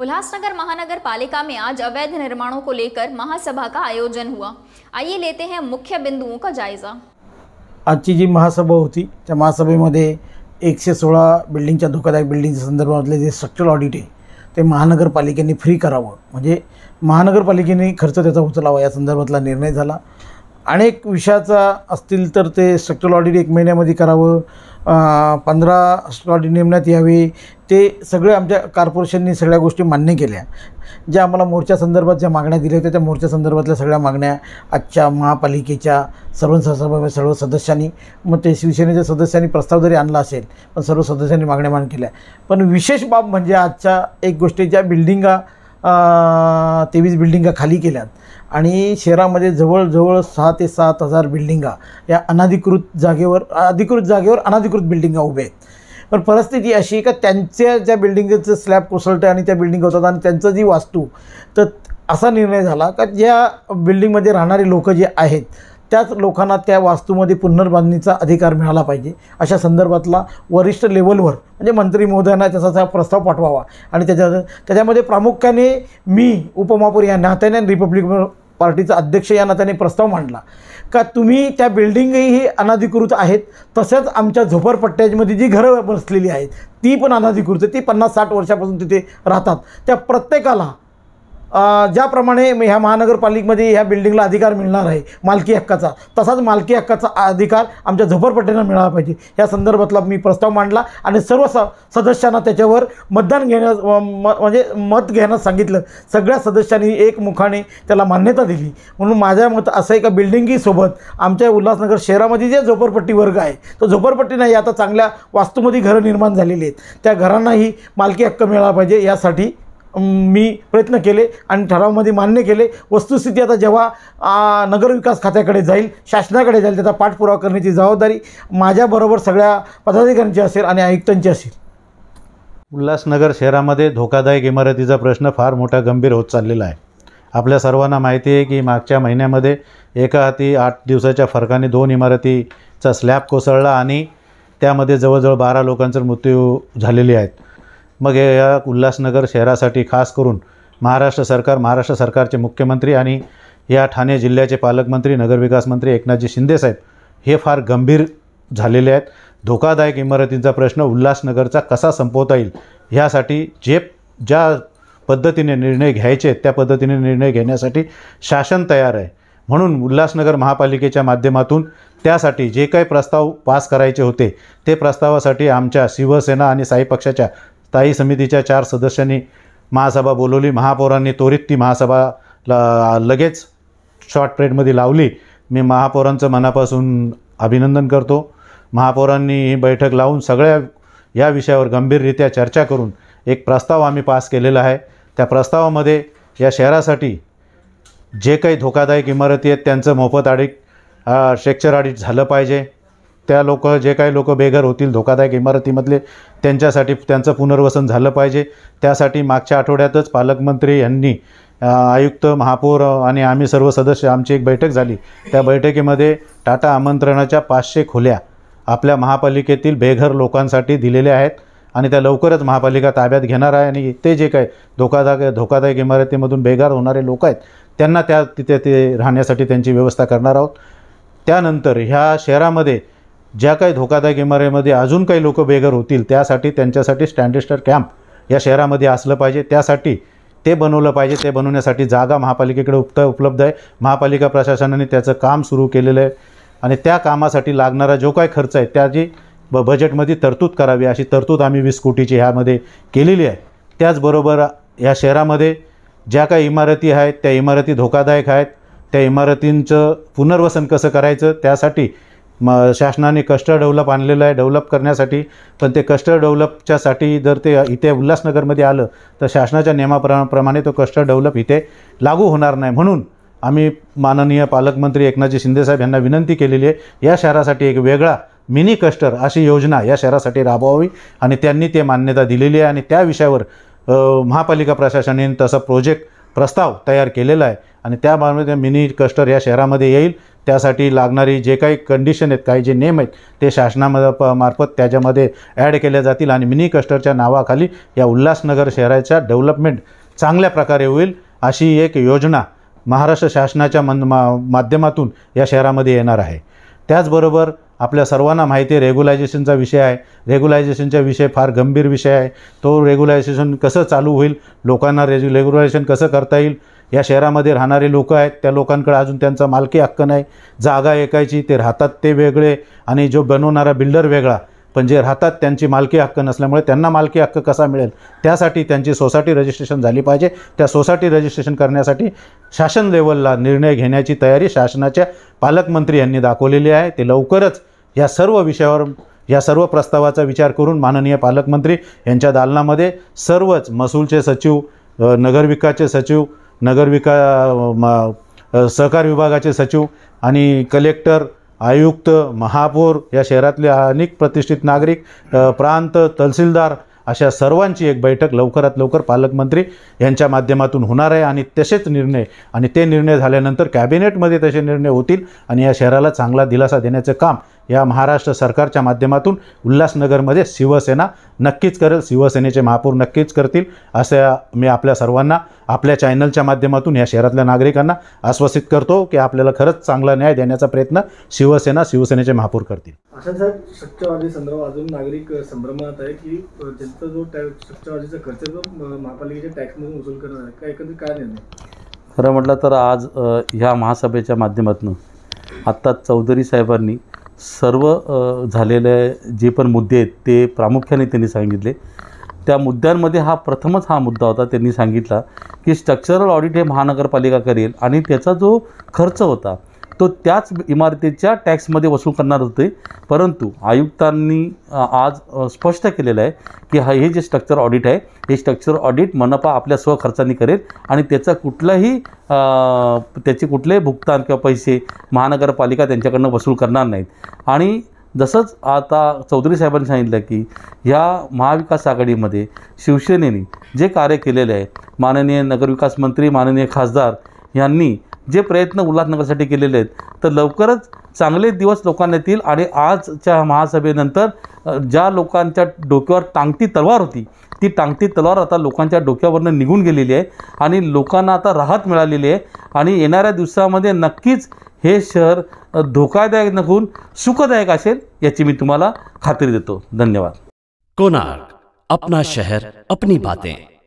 उल्लासनगर महानगर में आज अवैध निर्माणों को लेकर महासभा का आयोजन हुआ आइए लेते हैं मुख्य बिंदुओं का जायजा आजची जी महासभा होती त्या महासभेमध्ये एकशे सोळा बिल्डिंगच्या धोकादायक बिल्डिंगच्या संदर्भातले जे स्ट्रक्चरल ऑडिट आहे ते महानगरपालिकेने फ्री करावं म्हणजे महानगरपालिकेने खर्च त्याचा उचलावा या संदर्भातला निर्णय झाला अनेक विषयाचा असतील तर ते स्ट्रक्चरल ऑडिट एक महिन्यामध्ये करावं पंधरा स्लॉट नेमण्यात यावे ते सगळे आमच्या कॉर्पोरेशननी सगळ्या गोष्टी मान्य केल्या ज्या आम्हाला मोर्चा संदर्भात ज्या मागण्या दिल्या होत्या त्या मोर्चा संदर्भातल्या सगळ्या मागण्या आजच्या महापालिकेच्या सर्व सहसभा सर्व सदस्यांनी मग ते शिवसेनेच्या सदस्यांनी प्रस्ताव जरी आणला असेल पण सर्व सदस्यांनी मागण्या मान्य केल्या पण विशेष बाब म्हणजे आजच्या एक गोष्टी ज्या बिल्डिंगा तेवीस बिल्डिंगा खाली केल्यात आणि शहरामध्ये जवळजवळ सहा ते सात हजार बिल्डिंगा या अनाधिकृत जागेवर अधिकृत जागेवर अनाधिकृत बिल्डिंगा उभे आहेत पण परिस्थिती अशी का त्यांच्या ज्या बिल्डिंगचं स्लॅब कोसळतं आणि त्या बिल्डिंग होतात आणि त्यांचं जी वास्तू तर असा निर्णय झाला का ज्या बिल्डिंगमध्ये राहणारे लोक जे आहेत त्याच लोकांना त्या वास्तूमध्ये पुनर्बांधणीचा अधिकार मिळाला पाहिजे अशा संदर्भातला वरिष्ठ लेवलवर म्हणजे मंत्री महोदयांना त्याचा प्रस्ताव पाठवावा आणि त्याच्या त्याच्यामध्ये प्रामुख्याने मी उपमहापौर या नात्याने रिपब्लिक पार्टीचा अध्यक्ष या नात्याने प्रस्ताव मांडला का तुम्ही त्या बिल्डिंगही अनाधिकृत आहेत तसेच आमच्या झोपडपट्ट्यामध्ये जी घरं बसलेली आहेत ती पण अनाधिकृत ती पन्नास साठ वर्षापासून तिथे राहतात त्या प्रत्येकाला ज्याप्रमाणे ह्या महानगरपालिकेमध्ये ह्या बिल्डिंगला अधिकार मिळणार आहे मालकी हक्काचा तसाच मालकी हक्काचा अधिकार आमच्या झोपडपट्ट्यांना मिळाला पाहिजे या संदर्भातला मी प्रस्ताव मांडला आणि सर्व स सदस्यांना त्याच्यावर मतदान घेण्यास म्हणजे मत घेण्यास सांगितलं सगळ्या सदस्यांनी एकमुखाने त्याला मान्यता दिली म्हणून माझ्या मत असं एका बिल्डिंगीसोबत आमच्या उल्हासनगर शहरामध्ये जे झोपडपट्टी वर्ग आहे तो झोपडपट्टी नाही आता चांगल्या वास्तूमध्ये घरं निर्माण झालेली आहेत त्या घरांनाही मालकी हक्क मिळाला पाहिजे यासाठी मी प्रयत्न केले आणि ठरावमध्ये मान्य केले वस्तुस्थिती आता जेव्हा नगरविकास खात्याकडे जाईल शासनाकडे जाईल त्याचा पाठपुरावा करण्याची जबाबदारी माझ्याबरोबर सगळ्या पदाधिकाऱ्यांची असेल आणि आयुक्तांची असेल उल्हासनगर शहरामध्ये धोकादायक इमारतीचा प्रश्न फार मोठा गंभीर होत चाललेला आहे आपल्या सर्वांना माहिती आहे की मागच्या महिन्यामध्ये एका हाती आठ दिवसाच्या फरकाने दोन इमारतीचा स्लॅब कोसळला आणि त्यामध्ये जवळजवळ बारा लोकांचा मृत्यू झालेले आहेत मग या उल्हासनगर शहरासाठी खास करून महाराष्ट्र सरकार महाराष्ट्र सरकारचे मुख्यमंत्री आणि या ठाणे जिल्ह्याचे पालकमंत्री नगरविकास मंत्री एकनाथजी शिंदेसाहेब हे फार गंभीर झालेले आहेत धोकादायक इमारतींचा प्रश्न उल्हासनगरचा कसा संपवता येईल ह्यासाठी जे ज्या पद्धतीने निर्णय घ्यायचे त्या पद्धतीने निर्णय घेण्यासाठी शासन तयार आहे म्हणून उल्हासनगर महापालिकेच्या माध्यमातून त्यासाठी जे काही प्रस्ताव पास करायचे होते ते प्रस्तावासाठी आमच्या शिवसेना आणि साई पक्षाच्या स्थायी समितीच्या चार सदस्यांनी महासभा बोलवली महापौरांनी त्वरित ती महासभा ल लगेच शॉर्ट ट्रेडमध्ये लावली मी महापौरांचं मनापासून अभिनंदन करतो महापौरांनी ही बैठक लावून सगळ्या या विषयावर गंभीररित्या चर्चा करून एक प्रस्ताव आम्ही पास केलेला आहे त्या प्रस्तावामध्ये या शहरासाठी जे काही धोकादायक इमारती आहेत त्यांचं मोफत आडिट सेक्चर ऑडिट झालं पाहिजे त्या लोक जे काही लोक बेघर होतील धोकादायक इमारतीमधले त्यांच्यासाठी त्यांचं पुनर्वसन झालं पाहिजे त्यासाठी मागच्या आठवड्यातच पालकमंत्री यांनी आयुक्त महापौर आणि आम्ही सर्व सदस्य आमची एक बैठक झाली त्या बैठकीमध्ये टाटा आमंत्रणाच्या पाचशे खोल्या आपल्या महापालिकेतील बेघर लोकांसाठी दिलेल्या आहेत आणि त्या लवकरच महापालिका ताब्यात घेणार आहे आणि ते जे काय धोकादायक धोकादायक इमारतीमधून बेघर होणारे लोक आहेत त्यांना त्या तिथे ते राहण्यासाठी त्यांची व्यवस्था करणार आहोत त्यानंतर ह्या शहरामध्ये ज्या काही धोकादायक इमारतीमध्ये अजून काही लोक बेघर होतील त्यासाठी त्यांच्यासाठी स्टँडिस्टर कॅम्प या शहरामध्ये असलं पाहिजे त्यासाठी ते बनवलं पाहिजे ते बनवण्यासाठी जागा महापालिकेकडे उपत उपलब्ध आहे महापालिका प्रशासनाने त्याचं काम सुरू केलेलं आहे आणि त्या कामासाठी लागणारा जो काही खर्च आहे त्याची ब बजेटमध्ये तरतूद करावी अशी तरतूद आम्ही वीस कोटीची ह्यामध्ये केलेली आहे त्याचबरोबर या शहरामध्ये ज्या काही इमारती आहेत त्या इमारती धोकादायक आहेत त्या इमारतींचं पुनर्वसन कसं करायचं त्यासाठी म शासनाने क्लस्टर डेव्हलप आणलेलं आहे डेव्हलप करण्यासाठी पण ते क्लस्टर डेव्हलपच्यासाठी जर ते इथे उल्हासनगरमध्ये आलं तर शासनाच्या नियमाप्रमा तो क्लस्टर डेव्हलप इथे लागू होणार नाही म्हणून आम्ही माननीय पालकमंत्री एकनाथजी शिंदेसाहेब यांना विनंती केलेली आहे या शहरासाठी एक वेगळा मिनी कस्टर अशी योजना या शहरासाठी राबवावी आणि त्यांनी ते मान्यता दिलेली आहे आणि त्या विषयावर महापालिका प्रशासनाने तसा प्रोजेक्ट प्रस्ताव तयार केलेला आहे आणि त्याबाबत मिनी कस्टर या शहरामध्ये येईल त्यासाठी लागणारी जे काही कंडिशन आहेत काही जे नेम आहेत ते शासनामध्ये प मार्फत त्याच्यामध्ये ॲड केल्या जातील आणि मिनी कस्टरच्या नावाखाली या उल्हासनगर शहराच्या डेव्हलपमेंट चांगल्या प्रकारे होईल अशी एक योजना महाराष्ट्र शासनाच्या मन मा माध्यमातून या शहरामध्ये येणार आहे त्याचबरोबर आपल्या सर्वांना माहिती आहे रेग्युलायझेशनचा विषय आहे रेग्युलायझेशनचा विषय फार गंभीर विषय आहे तो रेग्युलायझेशन कसं चालू होईल लोकांना रेग्यु रेग्युलायझेशन कसं करता येईल या शहरामध्ये राहणारे लोक आहेत त्या लोकांकडे अजून त्यांचा मालकी हक्क नाही जागा ऐकायची ते राहतात ते वेगळे आणि जो बनवणारा बिल्डर वेगळा पण जे राहतात त्यांची मालकी हक्क नसल्यामुळे त्यांना मालकी हक्क कसा मिळेल त्यासाठी त्यांची सोसायटी रजिस्ट्रेशन झाली पाहिजे त्या सोसायटी रजिस्ट्रेशन करण्यासाठी शासन लेवलला निर्णय घेण्याची तयारी शासनाच्या पालकमंत्री यांनी दाखवलेली आहे ते लवकरच या सर्व विषयावर या सर्व प्रस्तावाचा विचार करून माननीय पालकमंत्री यांच्या दालनामध्ये सर्वच महसूलचे सचिव नगरविकासचे सचिव नगरविका सहकार विभागाचे सचिव आणि कलेक्टर आयुक्त महापौर या शहरातले अनेक प्रतिष्ठित नागरिक प्रांत तहसीलदार अशा सर्वांची एक बैठक लवकरात लवकर पालकमंत्री यांच्या माध्यमातून होणार आहे आणि तसेच निर्णय आणि ते निर्णय झाल्यानंतर कॅबिनेटमध्ये तसे निर्णय होतील आणि या शहराला चांगला दिलासा देण्याचं काम या महाराष्ट्र सरकारच्या माध्यमातून उल्हासनगरमध्ये शिवसेना नक्कीच करेल शिवसेनेचे महापौर नक्कीच करतील असं मी आपल्या सर्वांना आपल्या चॅनलच्या माध्यमातून या शहरातल्या नागरिकांना आश्वासित करतो की आपल्याला खरंच चांगला न्याय देण्याचा प्रयत्न शिवसेना शिवसेनेचे महापौर करतील सत्यवादी संदर्भात अजून नागरिक संभ्रमात आहे की त्यांचा जो सत्यवादीचा खर्च जो महापालिकेच्या टॅक्समधून वसूल करणार आहे काय काय निर्णय खरं म्हटलं तर आज ह्या महासभेच्या माध्यमातून आत्ता चौधरी साहेबांनी सर्व झालेले जे पण मुद्दे आहेत ते प्रामुख्याने त्यांनी सांगितले त्या मुद्द्यांमध्ये हा प्रथमच हा मुद्दा होता त्यांनी सांगितला की स्ट्रक्चरल ऑडिट हे महानगरपालिका करेल आणि त्याचा जो खर्च होता तो त्याच इमारतीच्या टॅक्समध्ये वसूल करणार होते परंतु आयुक्तांनी आज स्पष्ट केलेलं आहे की हा हे जे स्ट्रक्चर ऑडिट आहे हे स्ट्रक्चर ऑडिट मनपा आपल्या स्वखर्चाने करेल आणि त्याचा कुठलाही त्याचे कुठलेही भुगतान किंवा पैसे महानगरपालिका त्यांच्याकडनं वसूल करणार नाहीत आणि जसंच आता चौधरी साहेबांनी सांगितलं की ह्या महाविकास आघाडीमध्ये शिवसेनेने जे कार्य केलेले आहे माननीय नगरविकास मंत्री माननीय खासदार यांनी जे प्रयत्न उल्हासनगरसाठी केलेले आहेत तर लवकरच चांगले दिवस लोकांना येतील आणि आजच्या महासभेनंतर ज्या लोकांच्या डोक्यावर टांगती तलवार होती ती टांगती तलवार आता लोकांच्या डोक्यावरनं निघून गेलेली आहे आणि लोकांना आता राहत मिळालेली आहे आणि येणाऱ्या दिवसामध्ये नक्कीच हे शहर धोकादायक नसून सुखदायक असेल याची मी तुम्हाला खात्री देतो धन्यवाद कोणार अपना शहर अपनी बातें